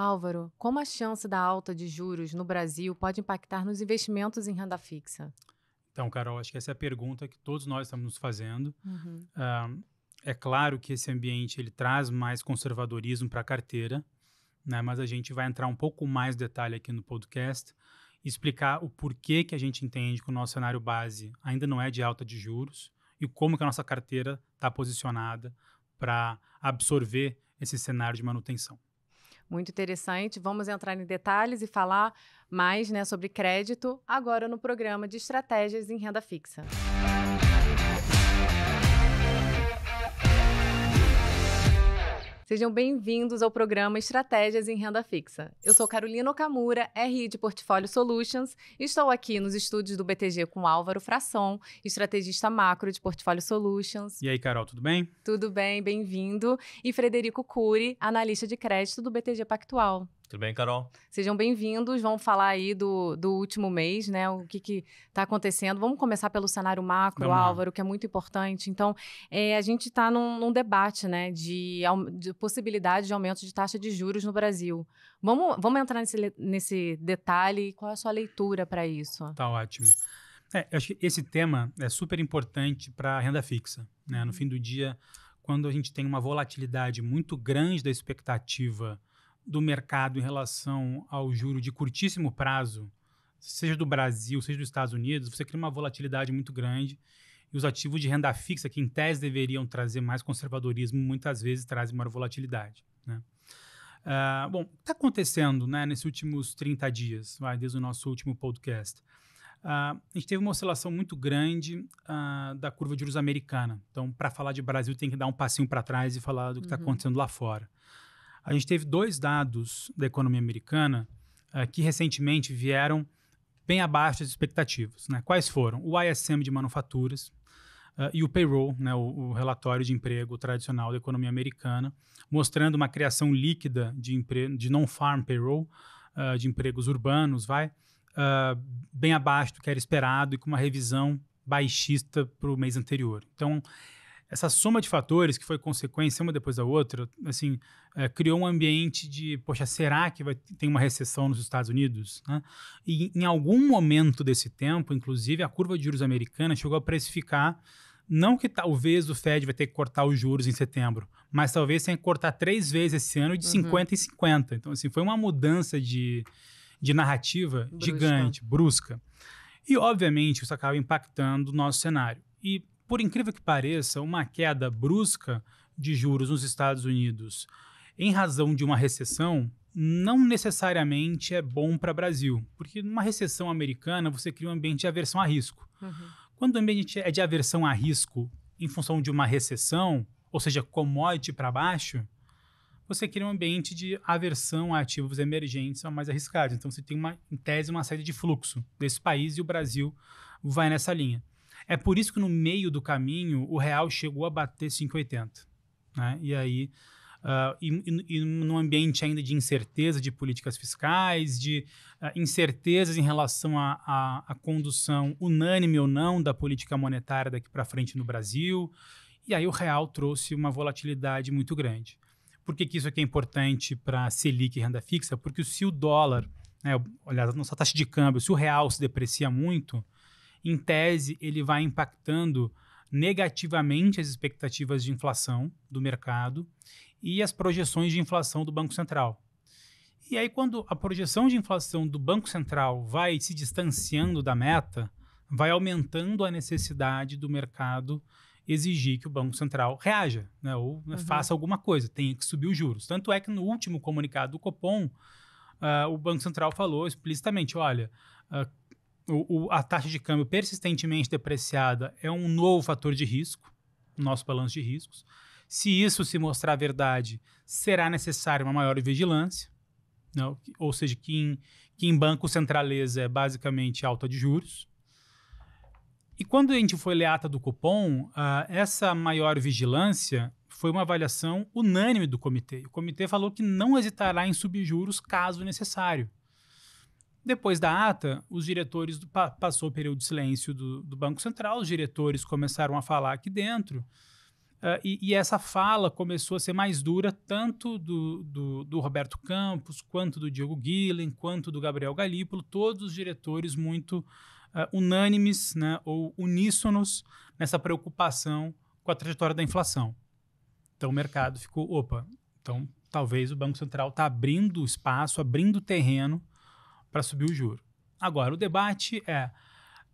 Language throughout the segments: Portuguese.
Álvaro, como a chance da alta de juros no Brasil pode impactar nos investimentos em renda fixa? Então, Carol, acho que essa é a pergunta que todos nós estamos nos fazendo. Uhum. Uh, é claro que esse ambiente ele traz mais conservadorismo para a carteira, né? mas a gente vai entrar um pouco mais detalhe aqui no podcast, e explicar o porquê que a gente entende que o nosso cenário base ainda não é de alta de juros e como que a nossa carteira está posicionada para absorver esse cenário de manutenção. Muito interessante. Vamos entrar em detalhes e falar mais né, sobre crédito agora no programa de estratégias em renda fixa. Sejam bem-vindos ao programa Estratégias em Renda Fixa. Eu sou Carolina Okamura, RI de Portfólio Solutions, e estou aqui nos estúdios do BTG com Álvaro Frasson, estrategista macro de Portfólio Solutions. E aí, Carol, tudo bem? Tudo bem, bem-vindo. E Frederico Cury, analista de crédito do BTG Pactual. Tudo bem, Carol? Sejam bem-vindos. Vamos falar aí do, do último mês, né? O que está acontecendo. Vamos começar pelo cenário macro, Álvaro, que é muito importante. Então, é, a gente está num, num, debate, né, de, de, possibilidade de aumento de taxa de juros no Brasil. Vamos, vamos entrar nesse, nesse detalhe qual é a sua leitura para isso? Tá ótimo. É, eu acho que esse tema é super importante para a renda fixa. Né? No uhum. fim do dia, quando a gente tem uma volatilidade muito grande da expectativa do mercado em relação ao juro de curtíssimo prazo, seja do Brasil, seja dos Estados Unidos, você cria uma volatilidade muito grande e os ativos de renda fixa, que em tese deveriam trazer mais conservadorismo, muitas vezes trazem maior volatilidade. Né? Uh, bom, o que está acontecendo né, nesses últimos 30 dias, vai, desde o nosso último podcast? Uh, a gente teve uma oscilação muito grande uh, da curva de juros americana. Então, para falar de Brasil, tem que dar um passinho para trás e falar do que está uhum. acontecendo lá fora. A gente teve dois dados da economia americana uh, que recentemente vieram bem abaixo das expectativas. Né? Quais foram? O ISM de manufaturas uh, e o payroll, né, o, o, relatório de emprego tradicional da economia americana, mostrando uma criação líquida de, de non-farm payroll, uh, de empregos urbanos, vai bem abaixo do que era esperado e com uma revisão baixista para o mês anterior. Então, essa soma de fatores que foi consequência uma depois da outra, assim, é, criou um ambiente de, poxa, será que vai, tem uma recessão nos Estados Unidos? Né? E em algum momento desse tempo, inclusive, a curva de juros americana chegou a precificar não que talvez o Fed vai ter que cortar os juros em setembro, mas talvez tenha que cortar três vezes esse ano de uhum. 50 em 50. Então, assim, foi uma mudança de, de narrativa brusca. gigante, brusca. E, obviamente, isso acaba impactando o nosso cenário. E por incrível que pareça, uma queda brusca de juros nos Estados Unidos em razão de uma recessão não necessariamente é bom para o Brasil, porque numa recessão americana você cria um ambiente de aversão a risco. Uhum. Quando o ambiente é de aversão a risco em função de uma recessão, ou seja, commodity para baixo, você cria um ambiente de aversão a ativos emergentes ou mais arriscados. Então você tem uma, em tese uma saída de fluxo desse país e o Brasil vai nessa linha. É por isso que no meio do caminho o real chegou a bater 5,80. Né? E aí, uh, e, e, num ambiente ainda de incerteza de políticas fiscais, de uh, incertezas em relação à condução unânime ou não da política monetária daqui para frente no Brasil. E aí o real trouxe uma volatilidade muito grande. Por que, que isso aqui é importante para Selic e renda fixa? Porque se o dólar, né, aliás, a nossa taxa de câmbio, se o real se deprecia muito, em tese, ele vai impactando negativamente as expectativas de inflação do mercado e as projeções de inflação do Banco Central. E aí, quando a projeção de inflação do Banco Central vai se distanciando da meta, vai aumentando a necessidade do mercado exigir que o Banco Central reaja, né? ou né, uhum. faça alguma coisa, tenha que subir os juros. Tanto é que no último comunicado do Copom, uh, o Banco Central falou explicitamente: olha, uh, o, o, a taxa de câmbio persistentemente depreciada é um novo fator de risco, nosso balanço de riscos. Se isso se mostrar verdade, será necessária uma maior vigilância, não? Né, ou seja, que em, que em banco centraleza é basicamente alta de juros. E quando a gente foi leata do cupom, uh, ah, essa maior vigilância foi uma avaliação unânime do comitê. O comitê falou que não hesitará em subir juros caso necessário. Depois da ata, os diretores, do, pa, passou o período de silêncio do, do, Banco Central, os diretores começaram a falar aqui dentro, uh, e, e, essa fala começou a ser mais dura tanto do, do, do Roberto Campos, quanto do Diego Guilherme, quanto do Gabriel Galípolo, todos os diretores muito uh, unânimes né, ou uníssonos nessa preocupação com a trajetória da inflação. Então o mercado ficou, opa, então talvez o Banco Central está abrindo espaço, abrindo terreno para subir o juro. Agora, o debate é: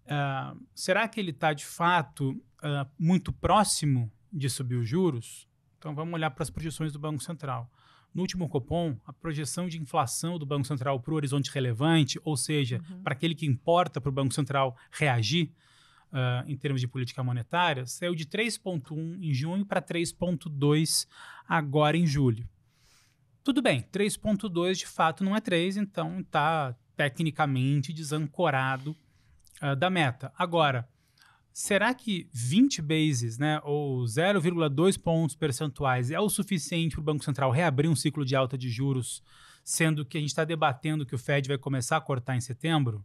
uh, será que ele está de fato uh, muito próximo de subir os juros? Então vamos olhar para as projeções do Banco Central. No último Copom, a projeção de inflação do Banco Central para o horizonte relevante, ou seja, uhum. para aquele que importa para o Banco Central reagir uh, em termos de política monetária, saiu de 3,1 em junho para 3,2 agora em julho. Tudo bem, 3,2 de fato não é 3, então está tecnicamente desancorado uh, da meta. Agora, será que 20 bases, né, ou 0,2 pontos percentuais é o suficiente para o Banco Central reabrir um ciclo de alta de juros, sendo que a gente está debatendo que o Fed vai começar a cortar em setembro?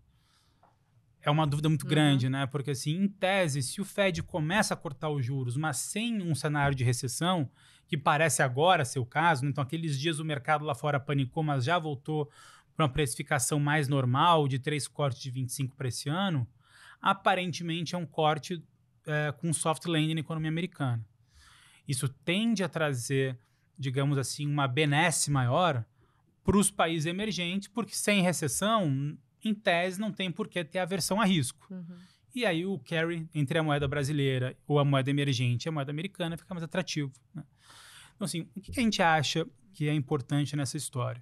É uma dúvida muito uhum. grande, né? Porque, assim, em tese, se o Fed começa a cortar os juros, mas sem um cenário de recessão, que parece agora ser o caso, né? então aqueles dias o mercado lá fora panicou, mas já voltou para uma precificação mais normal, de três cortes de 25 para esse ano, aparentemente é um corte é, com soft landing na economia americana. Isso tende a trazer, digamos assim, uma benesse maior para os países emergentes, porque sem recessão, em tese, não tem por que ter aversão a risco. Uhum. E aí o carry entre a moeda brasileira ou a moeda emergente e a moeda americana fica mais atrativo. Né? Então, assim, o que, que a gente acha que é importante nessa história?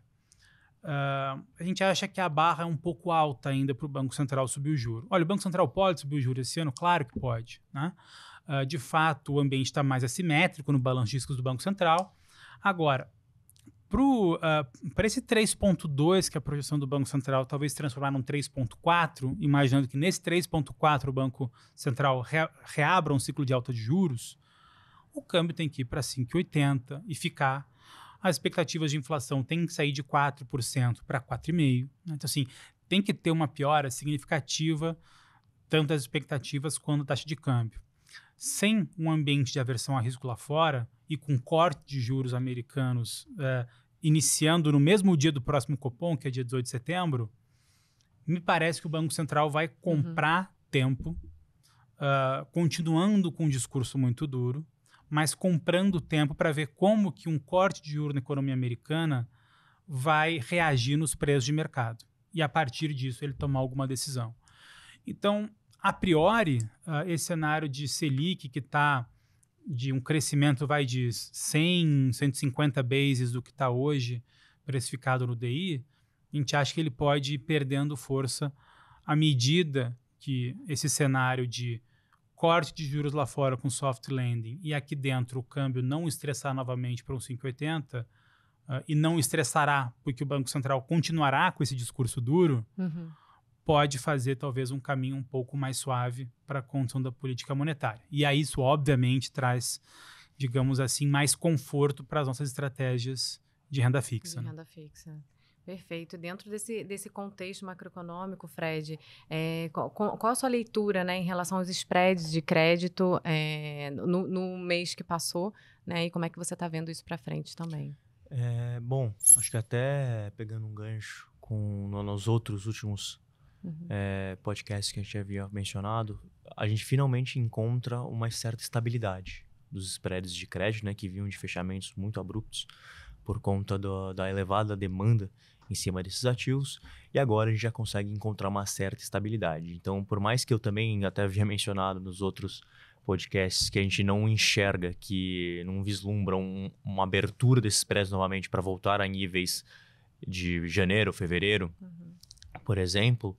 Uh, a gente acha que a barra é um pouco alta ainda para o Banco Central subir o juro. Olha, o Banco Central pode subir o juro esse ano? Claro que pode. Né? Uh, de fato, o ambiente está mais assimétrico no balanço de riscos do Banco Central. Agora, para ah, uh, esse 3,2 que a projeção do Banco Central talvez transformar num 3,4, imaginando que nesse 3,4 o Banco Central reabra um ciclo de alta de juros, o câmbio tem que ir para 5,80 e ficar as expectativas de inflação têm que sair de 4% para 4,5%. Né? Então, assim, tem que ter uma piora significativa, tanto as expectativas quanto a taxa de câmbio. Sem um ambiente de aversão a risco lá fora e com corte de juros americanos é, iniciando no mesmo dia do próximo Copom, que é dia 18 de setembro, me parece que o Banco Central vai uhum. comprar uhum. tempo, uh, continuando com um discurso muito duro, mas comprando tempo para ver como que um corte de urna na economia americana vai reagir nos preços de mercado. E a partir disso ele tomar alguma decisão. Então, a priori, uh, esse cenário de Selic que está de um crescimento vai de 100, 150 bases do que está hoje precificado no DI, a gente acha que ele pode ir perdendo força à medida que esse cenário de corte de juros lá fora com soft landing e aqui dentro o câmbio não estressar novamente para um 5,80 uh, ah, e não estressará, porque o Banco Central continuará com esse discurso duro, uhum. pode fazer talvez um caminho um pouco mais suave para a condução da política monetária. E aí isso obviamente traz, digamos assim, mais conforto para as nossas estratégias de renda fixa. De né? renda fixa. Perfeito. Dentro desse, desse contexto macroeconômico, Fred, é, qual, qual, a sua leitura né, em relação aos spreads de crédito é, no, no, mês que passou né, e como é que você está vendo isso para frente também? É, bom, acho que até pegando um gancho com nos outros últimos uhum. É, podcasts que a gente havia mencionado, a gente finalmente encontra uma certa estabilidade dos spreads de crédito, né, que vinham de fechamentos muito abruptos por conta do, da elevada demanda em cima desses ativos e agora a gente já consegue encontrar uma certa estabilidade. Então, por mais que eu também até havia mencionado nos outros podcasts que a gente não enxerga, que não vislumbra um, uma abertura desses preços novamente para voltar a níveis de janeiro, fevereiro, uhum. por exemplo,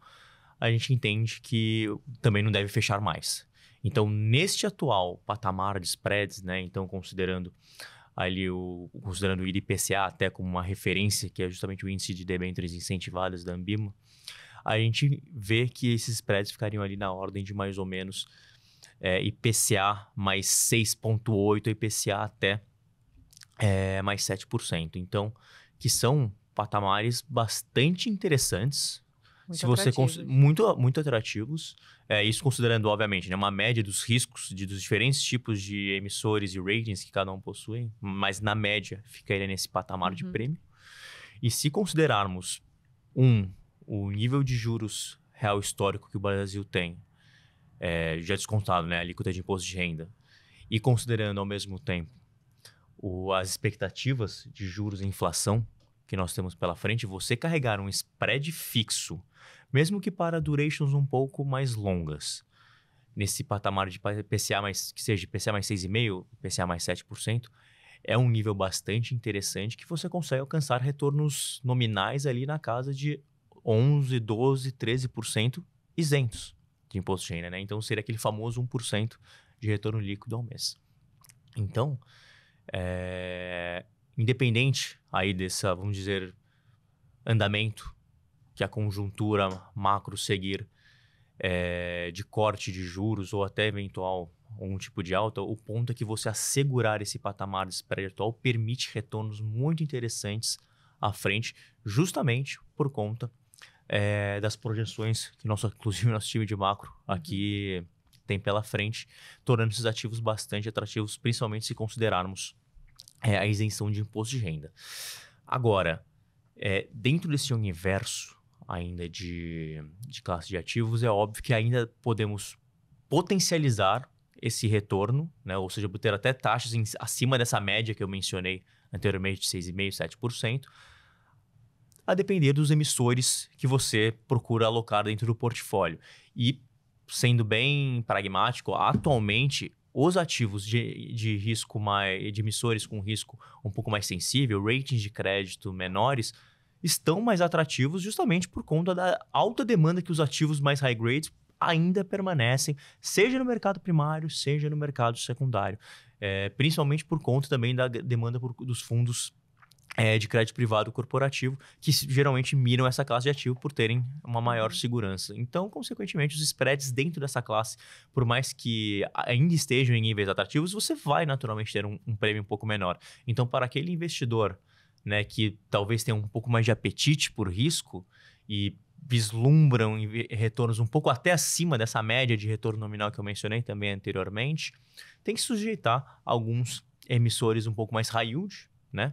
a gente entende que também não deve fechar mais. Então, neste atual patamar de spreads, né, então considerando ali o, considerando o IPCA até como uma referência, que é justamente o índice de debêntures incentivadas da Ambima, a gente vê que esses spreads ficariam ali na ordem de mais ou menos é, IPCA mais 6,8%, IPCA até é, mais 7%. Então, que são patamares bastante interessantes muito se você atrativos. muito muito atrativos é, isso considerando obviamente né, uma média dos riscos de, dos diferentes tipos de emissores e ratings que cada um possui mas na média fica ele nesse patamar uhum. de prêmio e se considerarmos um o nível de juros real histórico que o Brasil tem é, já descontado né a alíquota de imposto de renda e considerando ao mesmo tempo o, as expectativas de juros e inflação que nós temos pela frente, você carregar um spread fixo, mesmo que para durations um pouco mais longas, nesse patamar de PCA mais, que seja PCA mais 6,5%, PCA mais 7%, é um nível bastante interessante que você consegue alcançar retornos nominais ali na casa de 11, 12, 13% isentos de imposto de renda, né? Então seria aquele famoso 1% de retorno líquido ao mês. Então, é, independente aí dessa, vamos dizer, andamento que a conjuntura macro seguir é, de corte de juros ou até eventual algum tipo de alta, o ponto é que você assegurar esse patamar de spread atual permite retornos muito interessantes à frente, justamente por conta é, das projeções que nosso, inclusive nosso time de macro aqui uhum. tem pela frente, tornando esses ativos bastante atrativos, principalmente se considerarmos é, a isenção de imposto de renda. Agora, é, dentro desse universo ainda de, de classe de ativos, é óbvio que ainda podemos potencializar esse retorno, né? ou seja, obter até taxas em, acima dessa média que eu mencionei anteriormente, de 6,5%, 7%, a depender dos emissores que você procura alocar dentro do portfólio. E, sendo bem pragmático, atualmente os ativos de, de risco mais. de emissores com risco um pouco mais sensível, ratings de crédito menores, estão mais atrativos justamente por conta da alta demanda que os ativos mais high grades ainda permanecem, seja no mercado primário, seja no mercado secundário. É, principalmente por conta também da demanda por, dos fundos é, de crédito privado corporativo, que geralmente miram essa classe de ativo por terem uma maior uhum. segurança. Então, consequentemente, os spreads dentro dessa classe, por mais que ainda estejam em níveis atrativos, você vai naturalmente ter um, um prêmio um pouco menor. Então, para aquele investidor né, que talvez tenha um pouco mais de apetite por risco e vislumbram retornos um pouco até acima dessa média de retorno nominal que eu mencionei também anteriormente, tem que sujeitar alguns emissores um pouco mais high yield, né?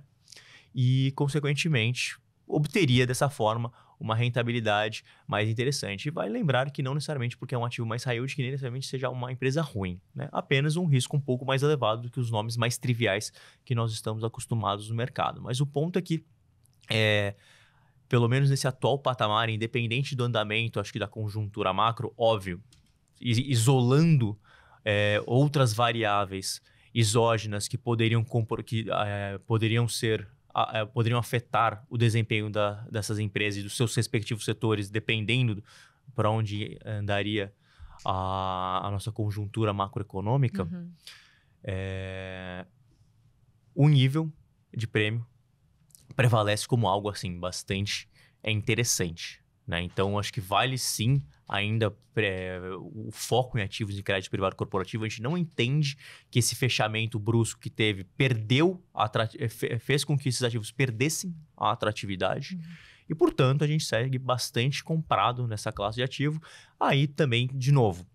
e, consequentemente, obteria dessa forma uma rentabilidade mais interessante. E vai lembrar que não necessariamente porque é um ativo mais high que nem necessariamente seja uma empresa ruim, né? Apenas um risco um pouco mais elevado do que os nomes mais triviais que nós estamos acostumados no mercado. Mas o ponto é que é, pelo menos nesse atual patamar, independente do andamento, acho que da conjuntura macro, óbvio, isolando é, outras variáveis exógenas que poderiam, compor, que, é, poderiam ser poderiam afetar o desempenho da, dessas empresas e dos seus respectivos setores, dependendo para onde eh, andaria a, a, nossa conjuntura macroeconômica, uhum. é, o nível de prêmio prevalece como algo assim bastante é interessante. Né? Então, acho que vale sim ainda é, o foco em ativos de crédito privado corporativo. A gente não entende que esse fechamento brusco que teve perdeu é, é, fez com que esses ativos perdessem a atratividade. Uhum. E, portanto, a gente segue bastante comprado nessa classe de ativo. Aí também, de novo,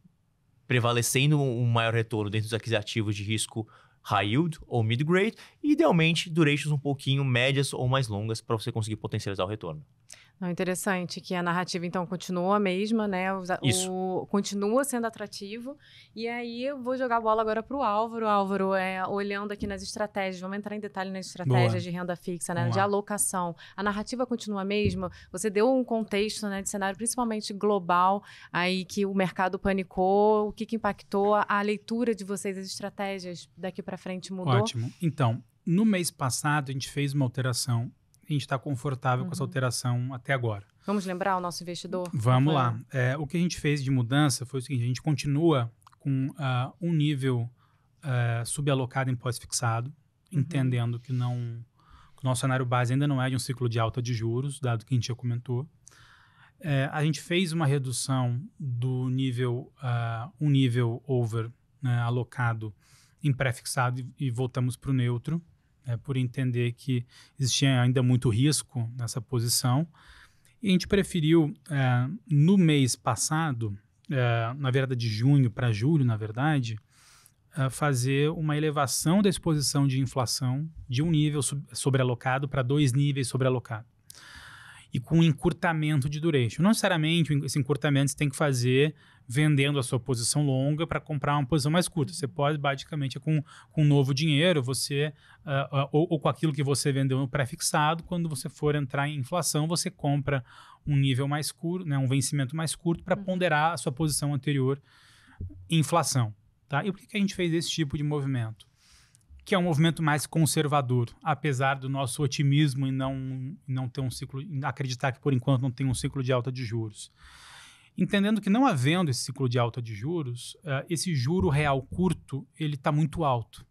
prevalecendo um maior retorno dentro dos ativos de risco high yield ou mid grade, e idealmente durations um pouquinho médias ou mais longas para você conseguir potencializar o retorno. É interessante que a narrativa então continua a mesma, né? O, Isso. O, continua sendo atrativo. E aí eu vou jogar a bola agora para o Álvaro. Álvaro, é, olhando aqui nas estratégias, vamos entrar em detalhe nas estratégias Boa. de renda fixa, né? Vamos de lá. alocação. A narrativa continua a mesma. Você deu um contexto né, de cenário principalmente global, aí que o mercado panicou, o que, que impactou a, a leitura de vocês, as estratégias daqui para frente mudou? Ótimo. Então, no mês passado a gente fez uma alteração gente está confortável uhum. com essa uhum. alteração até agora. Vamos lembrar o nosso investidor? Vamos lá. É, o que a gente fez de mudança foi o seguinte: a gente continua com uh, um nível uh, subalocado em pós-fixado, uhum. entendendo que não que o nosso cenário base ainda não é de um ciclo de alta de juros, dado que a gente já comentou. É, a gente fez uma redução do nível, uh, um nível over né, alocado em pré-fixado e, e voltamos para o neutro né, por entender que existia ainda muito risco nessa posição. E a gente preferiu, é, no mês passado, é, na verdade de junho para julho, na verdade, é, fazer uma elevação da exposição de inflação de um nível sobrealocado para dois níveis sobrealocados e com um encurtamento de duration. Não necessariamente esse encurtamento você tem que fazer vendendo a sua posição longa para comprar uma posição mais curta. Você pode, basicamente, é com, com novo dinheiro, você uh, ou, ou, com aquilo que você vendeu no pré-fixado, quando você for entrar em inflação, você compra um nível mais curto, né, um vencimento mais curto para uhum. ponderar a sua posição anterior em inflação. Tá? E por que, que a gente fez esse tipo de movimento? que é um movimento mais conservador, apesar do nosso otimismo em não, não ter um ciclo, acreditar que por enquanto não tem um ciclo de alta de juros. Entendendo que não havendo esse ciclo de alta de juros, uh, esse juro real curto ele está muito alto.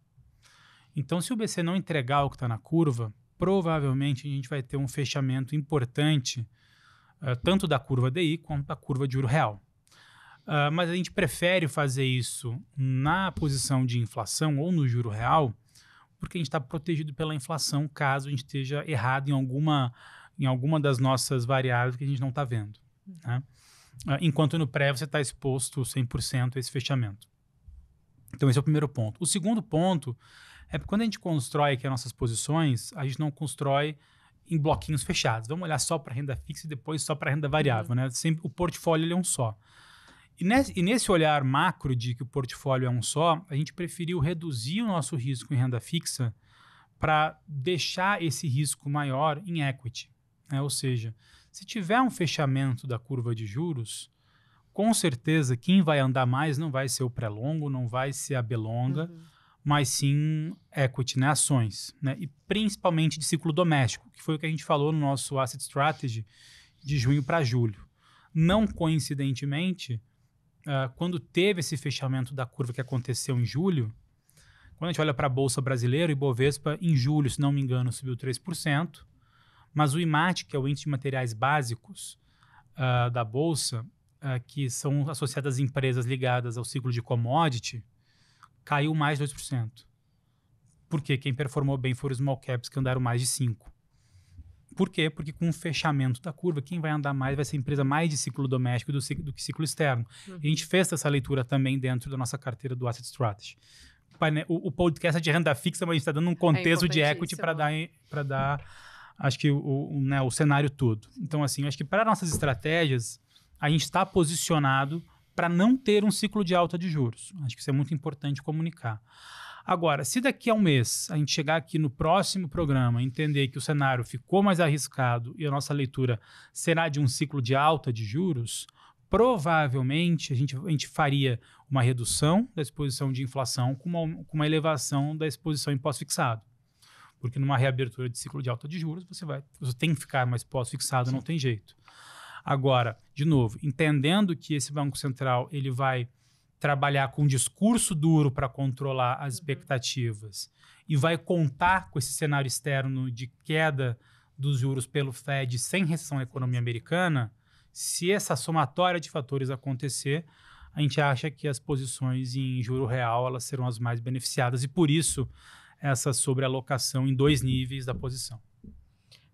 Então, se o BC não entregar o que está na curva, provavelmente a gente vai ter um fechamento importante uh, tanto da curva DI quanto da curva de juro real. Uh, mas a gente prefere fazer isso na posição de inflação ou no juro real porque a gente está protegido pela inflação caso a gente esteja errado em alguma, em alguma das nossas variáveis que a gente não está vendo. Né? Ah, enquanto no pré você está exposto 100% a esse fechamento. Então, esse é o primeiro ponto. O segundo ponto é que quando a gente constrói aqui as nossas posições, a gente não constrói em bloquinhos fechados. Vamos olhar só para renda fixa e depois só para renda variável, uhum. né? Sempre, o portfólio é um só. E nesse, olhar macro de que o portfólio é um só, a gente preferiu reduzir o nosso risco em renda fixa para deixar esse risco maior em equity. Né? Ou seja, se tiver um fechamento da curva de juros, com certeza quem vai andar mais não vai ser o pré-longo, não vai ser a belonga, uhum. mas sim equity, né? ações. Né? E principalmente de ciclo doméstico, que foi o que a gente falou no nosso Asset Strategy de junho para julho. Não coincidentemente, uh, quando teve esse fechamento da curva que aconteceu em julho, quando a gente olha para a Bolsa Brasileira, o Ibovespa, em julho, se não me engano, subiu 3%, mas o IMAT, que é o Índice de Materiais Básicos uh, da Bolsa, uh, que são associadas às empresas ligadas ao ciclo de commodity, caiu mais 2%. Porque quem performou bem foram os small caps, que andaram mais de 5%. Por quê? Porque com o fechamento da curva, quem vai andar mais vai ser a empresa mais de ciclo doméstico do, do que ciclo externo. Uhum. a gente uhum. fez essa leitura também dentro da nossa carteira do Asset Strategy. Né, o, o podcast é de renda fixa, mas a gente está dando um é contexto é de equity para dar, pra dar, acho que, o, o, né, o cenário todo. Então, assim, acho que para nossas estratégias, a gente está posicionado para não ter um ciclo de alta de juros. Acho que isso é muito importante comunicar. Agora, se daqui a um mês a gente chegar aqui no próximo programa, entender que o cenário ficou mais arriscado e a nossa leitura será de um ciclo de alta de juros, provavelmente a gente, a gente faria uma redução da exposição de inflação com uma, com uma elevação da exposição em pós-fixado. Porque numa reabertura de ciclo de alta de juros, você, vai, você tem que ficar mais pós-fixado, não tem jeito. Agora, de novo, entendendo que esse Banco Central ele vai trabalhar com um discurso duro para controlar as uhum. expectativas e vai contar com esse cenário externo de queda dos juros pelo Fed sem recessão na economia americana, se essa somatória de fatores acontecer, a gente acha que as posições em juro real elas serão as mais beneficiadas e por isso essa sobrealocação em dois níveis da posição.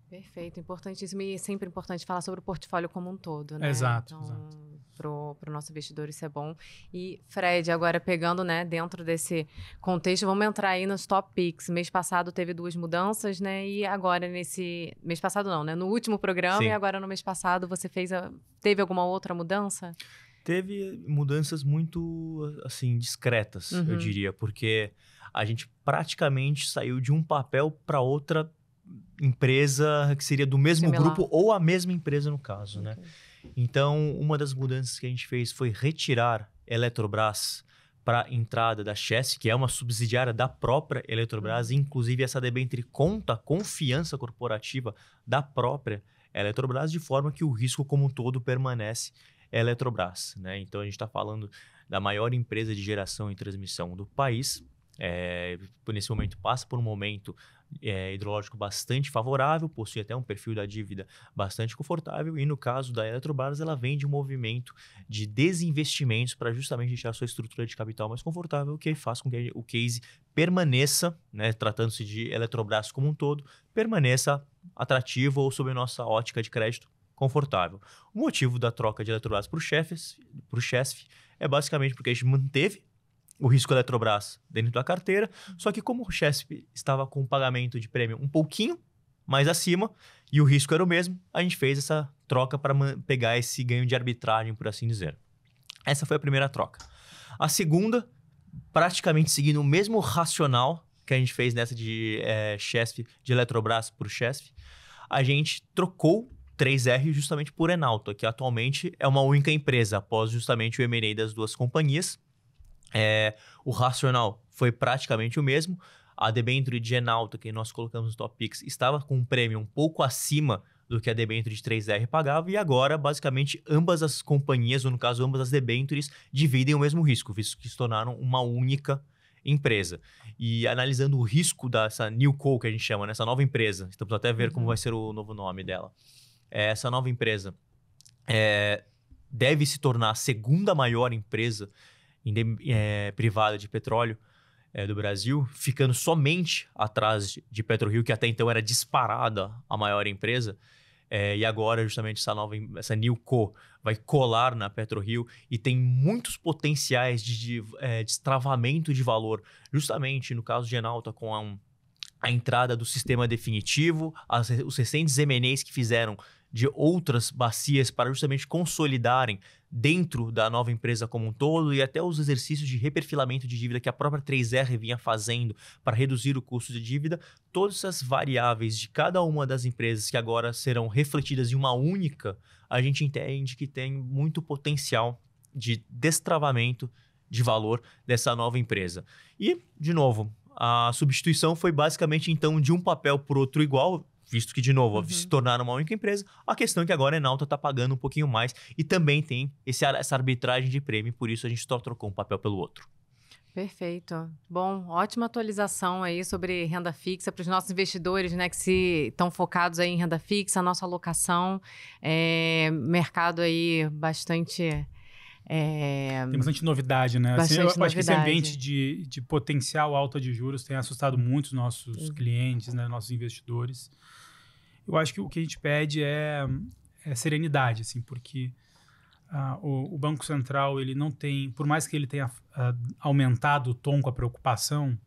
Perfeito, importantíssimo e sempre importante falar sobre o portfólio como um todo, né? Exato, então... exato pro, o nosso investidor, isso é bom. E, Fred, agora pegando, né, dentro desse contexto, vamos entrar aí nos top picks. Mês passado teve duas mudanças, né, e agora nesse... Mês passado não, né, no último programa Sim. e agora no mês passado você fez... A... Teve alguma outra mudança? Teve mudanças muito, assim, discretas, uhum. eu diria, porque a gente praticamente saiu de um papel para outra empresa que seria do mesmo Similar. grupo ou a mesma empresa no caso, né? okay. né? Então, uma das mudanças que a gente fez foi retirar Eletrobras para a entrada da Chess, que é uma subsidiária da própria Eletrobras, uhum. inclusive essa debênture conta confiança corporativa da própria Eletrobras, de forma que o risco como um todo permanece Eletrobras. Né? Então a gente está falando da maior empresa de geração e transmissão do país. É, nesse momento passa por um momento é, hidrológico bastante favorável, possui até um perfil da dívida bastante confortável, e no caso da Eletrobras, ela vem de um movimento de desinvestimentos para justamente deixar a sua estrutura de capital mais confortável, o que faz com que o case permaneça, né, tratando-se de Eletrobras como um todo, permaneça atrativo ou sob a nossa ótica de crédito confortável. O motivo da troca de Eletrobras para o Chesf é basicamente porque a gente manteve o risco Eletrobras dentro da carteira. Só que como o Chesp estava com um pagamento de prêmio um pouquinho mais acima e o risco era o mesmo, a gente fez essa troca para pegar esse ganho de arbitragem, por assim dizer. Essa foi a primeira troca. A segunda, praticamente seguindo o mesmo racional que a gente fez nessa de é, eh, Chesf, de Eletrobras por Chesf, a gente trocou 3R justamente por Enalto, que atualmente é uma única empresa, após justamente o M&A das duas companhias. É, o racional foi praticamente o mesmo. A debênture de Enalta, que nós colocamos no Top Picks, estava com um prêmio um pouco acima do que a debênture de 3R pagava, e agora, basicamente, ambas as companhias, ou no caso, ambas as debêntures, dividem o mesmo risco, visto que se tornaram uma única empresa. E analisando o risco dessa New Co, que a gente chama, nessa né, nova empresa, estamos até a ver como uhum. vai ser o novo nome dela. É, essa nova empresa é, deve se tornar a segunda maior empresa é, privada de petróleo é, do Brasil, ficando somente atrás de, de PetroRio, que até então era disparada a maior empresa. É, e agora, justamente, essa nova, essa Nilco vai colar na PetroRio e tem muitos potenciais de, de é, destravamento de valor, justamente no caso de Enalta, com a, um, a entrada do sistema definitivo, as, os recentes MNEs que fizeram de outras bacias para justamente consolidarem dentro da nova empresa como um todo e até os exercícios de reperfilamento de dívida que a própria 3R vinha fazendo para reduzir o custo de dívida, todas essas variáveis de cada uma das empresas que agora serão refletidas em uma única, a gente entende que tem muito potencial de destravamento de valor dessa nova empresa. E, de novo, a substituição foi basicamente, então, de um papel por outro igual, visto que, de novo, uhum. se tornaram uma única empresa. A questão é que agora a Enalta está pagando um pouquinho mais e também tem esse, essa arbitragem de prêmio, por isso a gente só trocou um papel pelo outro. Perfeito. Bom, ótima atualização aí sobre renda fixa para os nossos investidores, né, que se estão focados aí em renda fixa, nossa alocação, é, mercado aí bastante é... Tem bastante novidade, né? Assim, bastante assim, eu novidade. acho que esse ambiente de, de potencial alta de juros tem assustado muito os nossos uhum. clientes, né? nossos investidores. Eu acho que o que a gente pede é, é serenidade, assim, porque uh, o, o, Banco Central, ele não tem, por mais que ele tenha uh, aumentado o tom com a preocupação,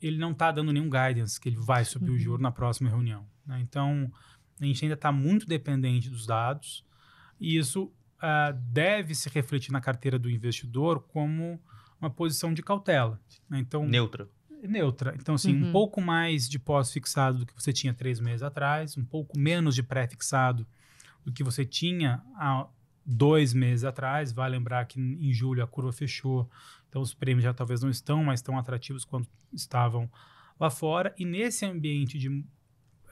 ele não está dando nenhum guidance que ele vai subir uhum. o juro na próxima reunião. Né? Então, a gente ainda está muito dependente dos dados e isso uh, deve se refletir na carteira do investidor como uma posição de cautela. Né? Então, neutra. Neutra. Então, assim, uhum. um pouco mais de pós-fixado do que você tinha três meses atrás, um pouco menos de pré-fixado do que você tinha há dois meses atrás. Vai lembrar que em julho a curva fechou, então os prêmios já talvez não estão mais tão atrativos quanto estavam lá fora. E nesse ambiente de,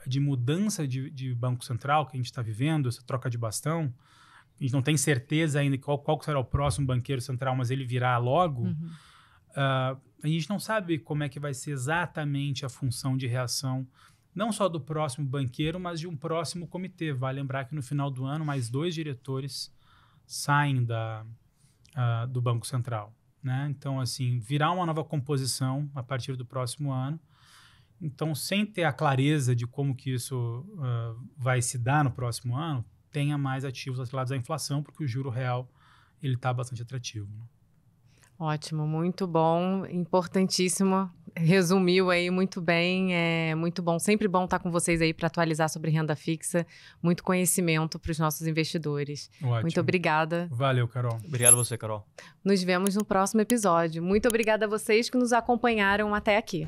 de mudança de, de Banco Central que a gente está vivendo, essa troca de bastão, a gente não tem certeza ainda qual, qual será o próximo banqueiro central, mas ele virá logo, uhum. uh, a gente não sabe como é que vai ser exatamente a função de reação, não só do próximo banqueiro, mas de um próximo comitê. Vale lembrar que no final do ano, mais dois diretores saem da, uh, do Banco Central. Né? Então, assim, virá uma nova composição a partir do próximo ano. Então, sem ter a clareza de como que isso uh, vai se dar no próximo ano, tenha mais ativos atrelados à inflação, porque o juro real ele está bastante atrativo. Né? Ótimo, muito bom, importantíssimo. Resumiu aí muito bem, é muito bom. Sempre bom estar com vocês aí para atualizar sobre renda fixa, muito conhecimento para os nossos investidores. Ótimo. Muito obrigada. Valeu, Carol. Obrigado você, Carol. Nos vemos no próximo episódio. Muito obrigada a vocês que nos acompanharam até aqui.